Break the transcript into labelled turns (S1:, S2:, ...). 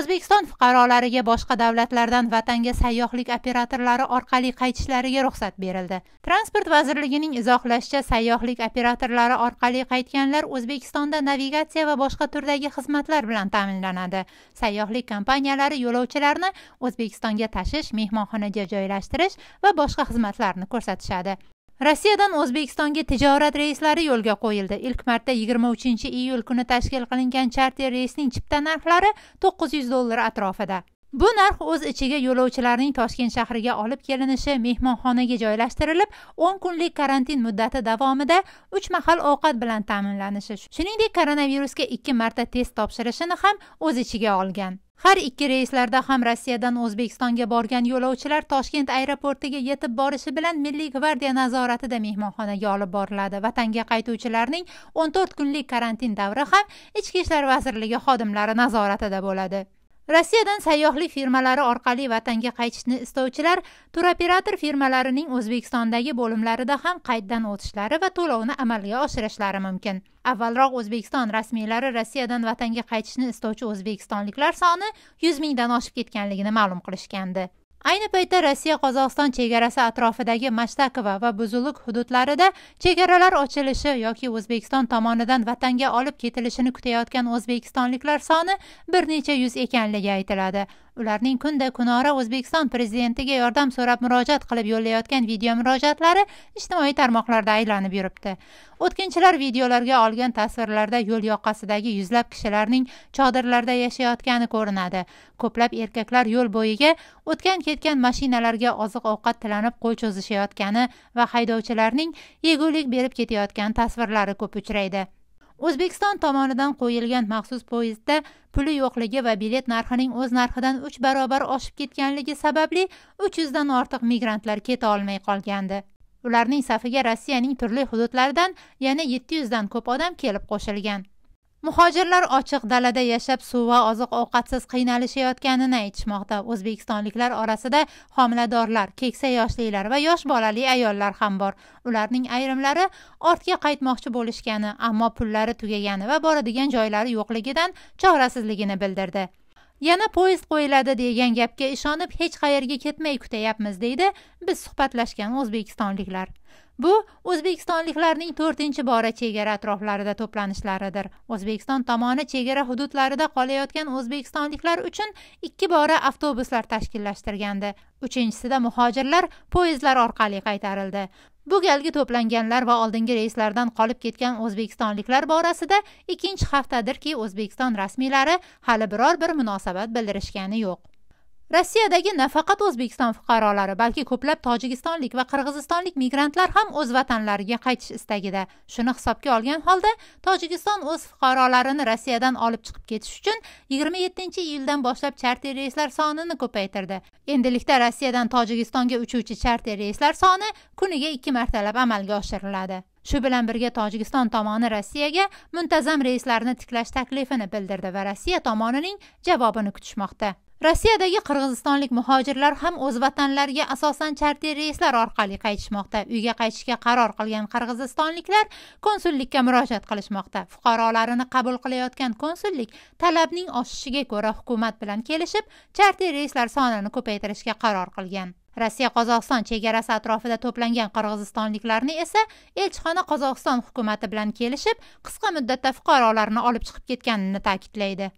S1: o'zbekiston fuqarolariga boshqa davlatlardan vatanga sayyohlik operatorlari orqali qaytishlariga ruxsat berildi transport vazirligining izohlashicha sayyohlik operatorlari orqali qaytganlar o'zbekistonda navigatsiya va boshqa turdagi xizmatlar bilan ta'minlanadi sayyohlik kompaniyalari yo'lovchilarni o'zbekistonga tashish mehmonxonaga joylashtirish va boshqa xizmatlarni ko'rsatishadi rossiyadan o'zbekistonga tijorat reyslari yo'lga qo'yildi ilk marta 23 iyul kuni tashkil qilingan charter reysning chipta narxlari 900 dollar atrofida bu narx o'z ichiga yo'lovchilarning toshkent shahriga olib kelinishi mehmonxonaga joylashtirilib 10 kunlik karantin muddati davomida 3 mahal ovqat bilan ta'minlanishi shuningdek koronavirusga 2 marta test topshirishini ham o'z ichiga olgan har ikki reyslarda ham rossiyadan o'zbekistonga borgan yo'lovchilar toshkent aeroportiga yetib borishi bilan milliy gvardiya nazoratida mehmonxonaga olib boriladi vatanga qaytuvchilarning 14 kunlik karantin davri ham ichki ishlar vazirligi xodimlari nazoratida bo'ladi rossiyadan sayyohlik firmalari orqali vatanga qaytishni istovchilar turoperator firmalarining o'zbekistondagi bo'limlarida ham qayddan o'tishlari va to'lovni amalga oshirishlari mumkin avvalroq o'zbekiston rasmiylari rossiyadan vatanga qaytishni istovchi o'zbekistonliklar soni yuz mingdan oshib ketganligini ma'lum qilishgandi ayni paytda rossiya qozog'iston chegarasi atrofidagi mashtakova va buzuluk hududlarida chegaralar ochilishi yoki o'zbekiston tomonidan vatanga olib ketilishini kutayotgan o'zbekistonliklar soni bir necha yuz ekanligi aytiladi ularning kunda kunora o'zbekiston prezidentiga yordam so'rab murojaat qilib yo'llayotgan video murojaatlari ijtimoiy tarmoqlarda aylanib yuribdi o'tkinchilar videolarga olgan tasvirlarda yo'l yoqasidagi yuzlab kishilarning chodirlarda yashayotgani ko'rinadi ko'plab erkaklar yo'l bo'yiga o'tgan ketgan mashinalarga oziq ovqat tilanib qo'l cho'zishayotgani va haydovchilarning yegulik berib ketayotgan tasvirlari ko'p uchraydi o'zbekiston tomonidan qo'yilgan maxsus poyezdda puli yo'qligi va bilet narxining o'z narxidan uch barobar oshib ketganligi sababli uch yuzdan ortiq migrantlar keta olmay qolgandi ularning safiga rossiyaning turli hududlaridan yana yetti yuzdan ko'p odam kelib qo'shilgan muhojirlar ochiq dalada yashab suv va oziq ovqatsiz qiynalishayotganini aytishmoqda o'zbekistonliklar orasida homiladorlar keksa yoshlilar va yosh bolali ayollar ham bor ularning ayrimlari ortga qaytmoqchi bo'lishgani ammo pullari tugagani va boradigan joylari yo'qligidan chorasizligini bildirdi yana poyezd qo'yiladi degan gapga ishonib hech qayerga ketmay kutayapmiz deydi biz suhbatlashgan o'zbekistonliklar bu o'zbekistonliklarning to'rtinchi bora chegara atroflarida to'planishlaridir o'zbekiston tomoni chegara hududlarida qolayotgan o'zbekistonliklar uchun ikki bora avtobuslar tashkillashtirgandi uchinchisida muhojirlar poyezdlar orqali qaytarildi bu galgi to'planganlar va oldingi reyslardan qolib ketgan o'zbekistonliklar borasida ikkinchi haftadirki o'zbekiston rasmiylari hali biror bir munosabat bildirishgani yo'q rossiyadagi nafaqat o'zbekiston fuqarolari balki ko'plab tojikistonlik va qirg'izistonlik migrantlar ham o'z vatanlariga qaytish istagida shuni hisobga olgan holda tojikiston o'z fuqarolarini rossiyadan olib chiqib ketish uchun 27 iyuldan boshlab charter reyslar sonini ko'paytirdi endilikda rossiyadan tojikistonga uchuvchi charter reyslar soni kuniga ikki martalab amalga oshiriladi shu bilan birga tojikiston tomoni rossiyaga muntazam reyslarni tiklash taklifini bildirdi va rossiya tomonining javobini kutishmoqda rossiyadagi qirg'izistonlik muhojirlar ham o'z vatanlariga asosan charter reyslar orqali qaytishmoqda uyga qaytishga qaror qilgan qirg'izistonliklar konsullikka murojaat qilishmoqda fuqarolarini qabul qilayotgan konsullik talabning oshishiga ko'ra hukumat bilan kelishib charter reyslar sonini ko'paytirish kuchaytirishga qaror qilgan rossiya qozog'iston chegarasi atrofida to'plangan qirg'izistonliklarni esa elchixona qozog'iston hukumati bilan kelishib qisqa muddatda fuqarolarni olib chiqib ketganini ta'kidlaydi